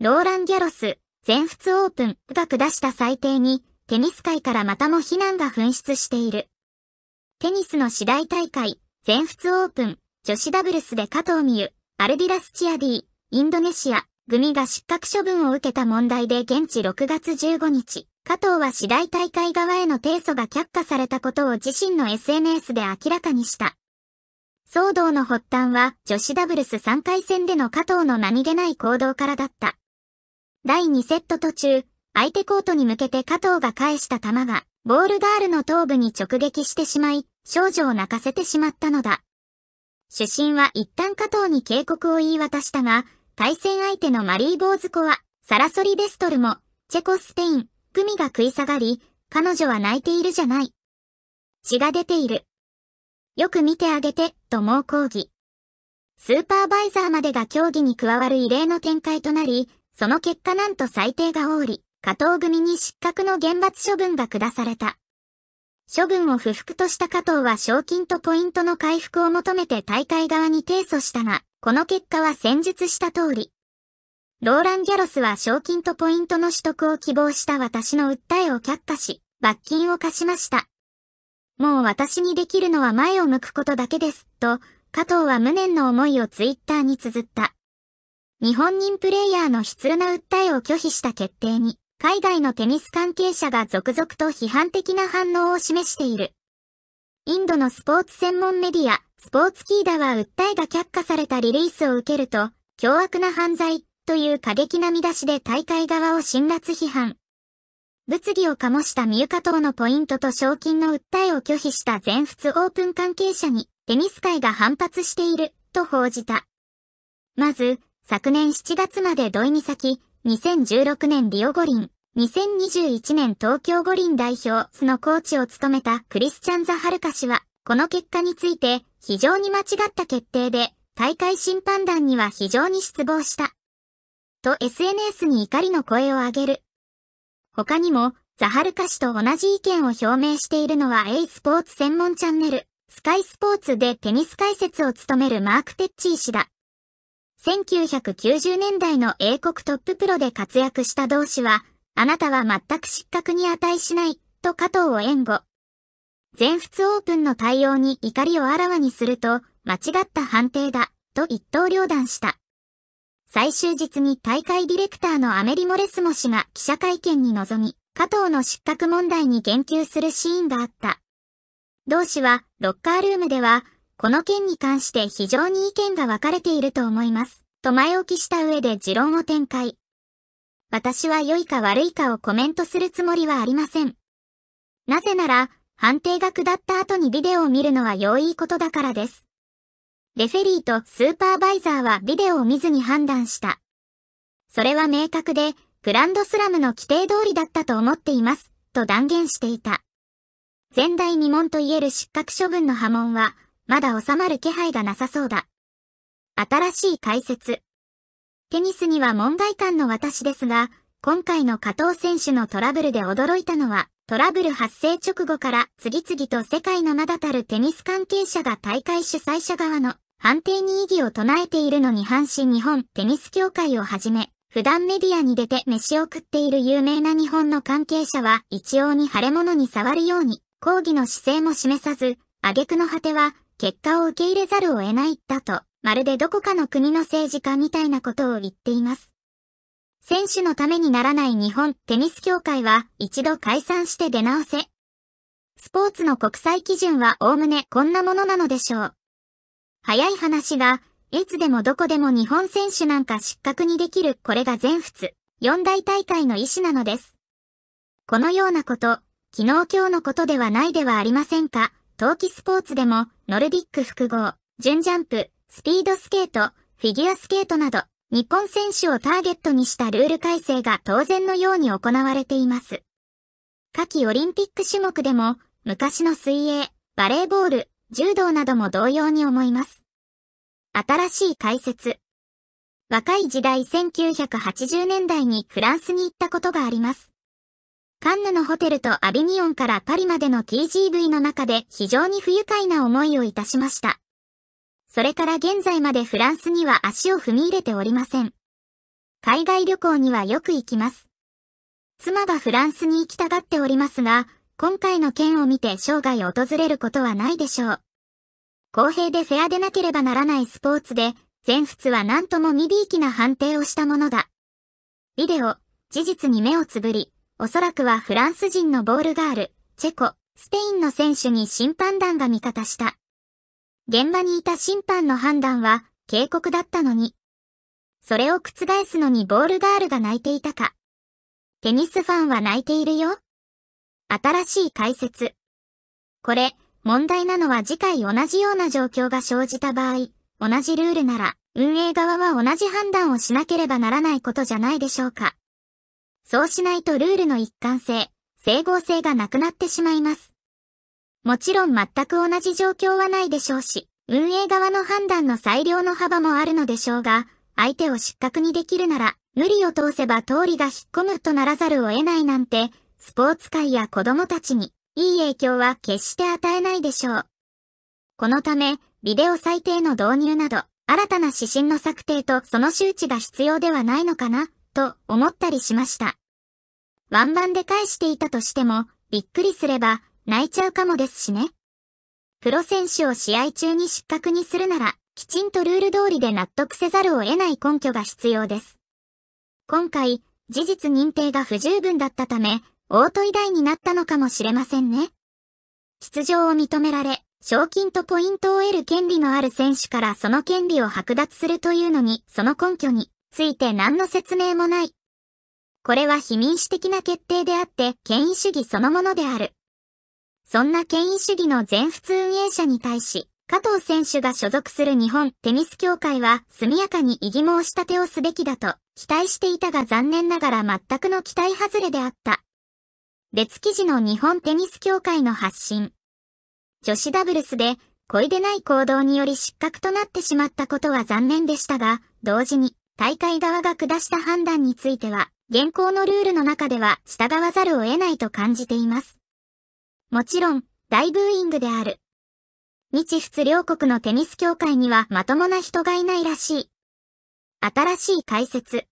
ローラン・ギャロス、全仏オープンが下した裁定に、テニス界からまたも非難が噴出している。テニスの次第大会、全仏オープン、女子ダブルスで加藤美優、アルディラス・チアディ、インドネシア、組が失格処分を受けた問題で現地6月15日、加藤は次第大会側への提訴が却下されたことを自身の SNS で明らかにした。騒動の発端は女子ダブルス3回戦での加藤の何気ない行動からだった。第2セット途中、相手コートに向けて加藤が返した球が、ボールガールの頭部に直撃してしまい、少女を泣かせてしまったのだ。主審は一旦加藤に警告を言い渡したが、対戦相手のマリー・ボーズコは、サラソリ・ベストルも、チェコ・スペイン、グミが食い下がり、彼女は泣いているじゃない。血が出ている。よく見てあげて、と猛抗議。スーパーバイザーまでが競技に加わる異例の展開となり、その結果なんと裁定がおり、加藤組に失格の厳罰処分が下された。処分を不服とした加藤は賞金とポイントの回復を求めて大会側に提訴したが、この結果は先述した通り。ローラン・ギャロスは賞金とポイントの取得を希望した私の訴えを却下し、罰金を課しました。もう私にできるのは前を向くことだけです、と、加藤は無念の思いをツイッターに綴った。日本人プレイヤーの悲痛な訴えを拒否した決定に、海外のテニス関係者が続々と批判的な反応を示している。インドのスポーツ専門メディア、スポーツキーダは訴えが却下されたリリースを受けると、凶悪な犯罪という過激な見出しで大会側を辛辣批判。物議を醸したミユカ島のポイントと賞金の訴えを拒否した全仏オープン関係者にテニス界が反発していると報じた。まず、昨年7月まで土井岬、2016年リオ五輪、2021年東京五輪代表そのコーチを務めたクリスチャン・ザ・ハルカ氏は、この結果について非常に間違った決定で、大会審判団には非常に失望した。と SNS に怒りの声を上げる。他にも、ザ・ハルカ氏と同じ意見を表明しているのは A スポーツ専門チャンネル、スカイスポーツでテニス解説を務めるマーク・ペッチー氏だ。1990年代の英国トッププロで活躍した同氏は、あなたは全く失格に値しない、と加藤を援護。全仏オープンの対応に怒りをあらわにすると、間違った判定だ、と一刀両断した。最終日に大会ディレクターのアメリ・モレスモ氏が記者会見に臨み、加藤の失格問題に言及するシーンがあった。同氏は、ロッカールームでは、この件に関して非常に意見が分かれていると思います。と前置きした上で持論を展開。私は良いか悪いかをコメントするつもりはありません。なぜなら、判定が下った後にビデオを見るのは容易いことだからです。レフェリーとスーパーバイザーはビデオを見ずに判断した。それは明確で、グランドスラムの規定通りだったと思っています、と断言していた。前代未聞と言える失格処分の波紋は、まだ収まる気配がなさそうだ。新しい解説。テニスには問題感の私ですが、今回の加藤選手のトラブルで驚いたのは、トラブル発生直後から次々と世界の名だたるテニス関係者が大会主催者側の判定に異議を唱えているのに阪神日本テニス協会をはじめ、普段メディアに出て飯を食っている有名な日本の関係者は一様に腫れ物に触るように抗議の姿勢も示さず、挙句の果ては結果を受け入れざるを得ないだと、まるでどこかの国の政治家みたいなことを言っています。選手のためにならない日本テニス協会は一度解散して出直せ。スポーツの国際基準はおおむねこんなものなのでしょう。早い話が、いつでもどこでも日本選手なんか失格にできるこれが全仏、四大大会の意思なのです。このようなこと、昨日今日のことではないではありませんか、冬季スポーツでもノルディック複合、準ジャンプ、スピードスケート、フィギュアスケートなど、日本選手をターゲットにしたルール改正が当然のように行われています。夏季オリンピック種目でも、昔の水泳、バレーボール、柔道なども同様に思います。新しい解説。若い時代1980年代にフランスに行ったことがあります。カンヌのホテルとアビニオンからパリまでの TGV の中で非常に不愉快な思いをいたしました。それから現在までフランスには足を踏み入れておりません。海外旅行にはよく行きます。妻がフランスに行きたがっておりますが、今回の件を見て生涯訪れることはないでしょう。公平でフェアでなければならないスポーツで、全仏は何とも未ビーキな判定をしたものだ。ビデオ、事実に目をつぶり、おそらくはフランス人のボールガール、チェコ、スペインの選手に審判団が味方した。現場にいた審判の判断は警告だったのに。それを覆すのにボールガールが泣いていたか。テニスファンは泣いているよ。新しい解説。これ、問題なのは次回同じような状況が生じた場合、同じルールなら、運営側は同じ判断をしなければならないことじゃないでしょうか。そうしないとルールの一貫性、整合性がなくなってしまいます。もちろん全く同じ状況はないでしょうし、運営側の判断の裁量の幅もあるのでしょうが、相手を失格にできるなら、無理を通せば通りが引っ込むとならざるを得ないなんて、スポーツ界や子供たちに、いい影響は決して与えないでしょう。このため、ビデオ裁定の導入など、新たな指針の策定とその周知が必要ではないのかなと思ったりしました。ワンバンで返していたとしても、びっくりすれば、泣いちゃうかもですしね。プロ選手を試合中に失格にするなら、きちんとルール通りで納得せざるを得ない根拠が必要です。今回、事実認定が不十分だったため、大戸依頼になったのかもしれませんね。出場を認められ、賞金とポイントを得る権利のある選手からその権利を剥奪するというのに、その根拠に、ついて何の説明もない。これは非民主的な決定であって権威主義そのものである。そんな権威主義の全仏運営者に対し、加藤選手が所属する日本テニス協会は速やかに異議申し立てをすべきだと期待していたが残念ながら全くの期待外れであった。別記事の日本テニス協会の発信。女子ダブルスで、恋でない行動により失格となってしまったことは残念でしたが、同時に、大会側が下した判断については、現行のルールの中では従わざるを得ないと感じています。もちろん、大ブーイングである。日仏両国のテニス協会にはまともな人がいないらしい。新しい解説。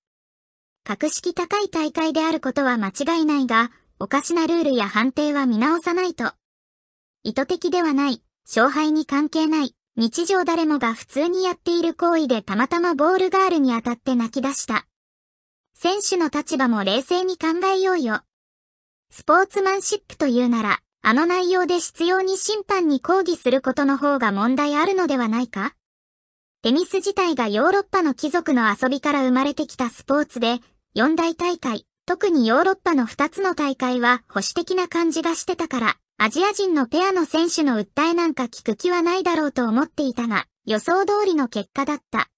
格式高い大会であることは間違いないが、おかしなルールや判定は見直さないと。意図的ではない、勝敗に関係ない、日常誰もが普通にやっている行為でたまたまボールガールに当たって泣き出した。選手の立場も冷静に考えようよ。スポーツマンシップというなら、あの内容で執拗に審判に抗議することの方が問題あるのではないかテニス自体がヨーロッパの貴族の遊びから生まれてきたスポーツで、四大大会、特にヨーロッパの二つの大会は保守的な感じがしてたから、アジア人のペアの選手の訴えなんか聞く気はないだろうと思っていたが、予想通りの結果だった。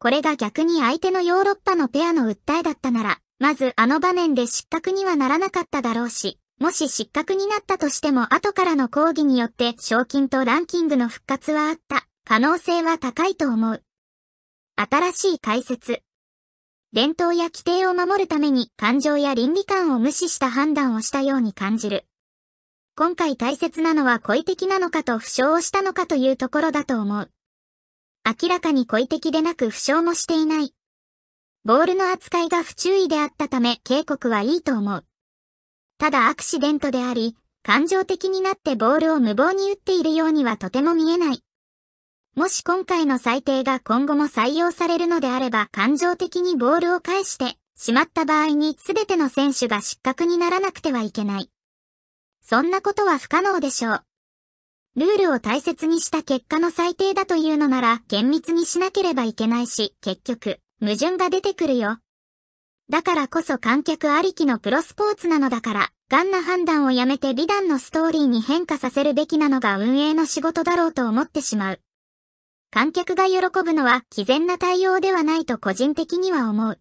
これが逆に相手のヨーロッパのペアの訴えだったなら、まずあの場面で失格にはならなかっただろうし、もし失格になったとしても後からの抗議によって賞金とランキングの復活はあった、可能性は高いと思う。新しい解説。伝統や規定を守るために感情や倫理観を無視した判断をしたように感じる。今回大切なのは故意的なのかと負傷をしたのかというところだと思う。明らかに故意的でなく負傷もしていない。ボールの扱いが不注意であったため警告はいいと思う。ただアクシデントであり、感情的になってボールを無謀に打っているようにはとても見えない。もし今回の裁定が今後も採用されるのであれば感情的にボールを返してしまった場合に全ての選手が失格にならなくてはいけない。そんなことは不可能でしょう。ルールを大切にした結果の最低だというのなら厳密にしなければいけないし、結局、矛盾が出てくるよ。だからこそ観客ありきのプロスポーツなのだから、ガンな判断をやめて美談のストーリーに変化させるべきなのが運営の仕事だろうと思ってしまう。観客が喜ぶのは毅然な対応ではないと個人的には思う。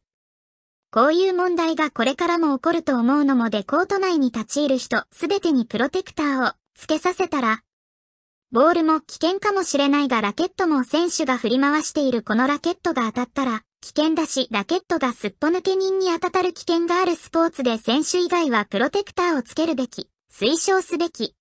こういう問題がこれからも起こると思うのもデコート内に立ち入る人すべてにプロテクターを付けさせたら、ボールも危険かもしれないがラケットも選手が振り回しているこのラケットが当たったら危険だしラケットがすっぽ抜け人に当たたる危険があるスポーツで選手以外はプロテクターをつけるべき、推奨すべき。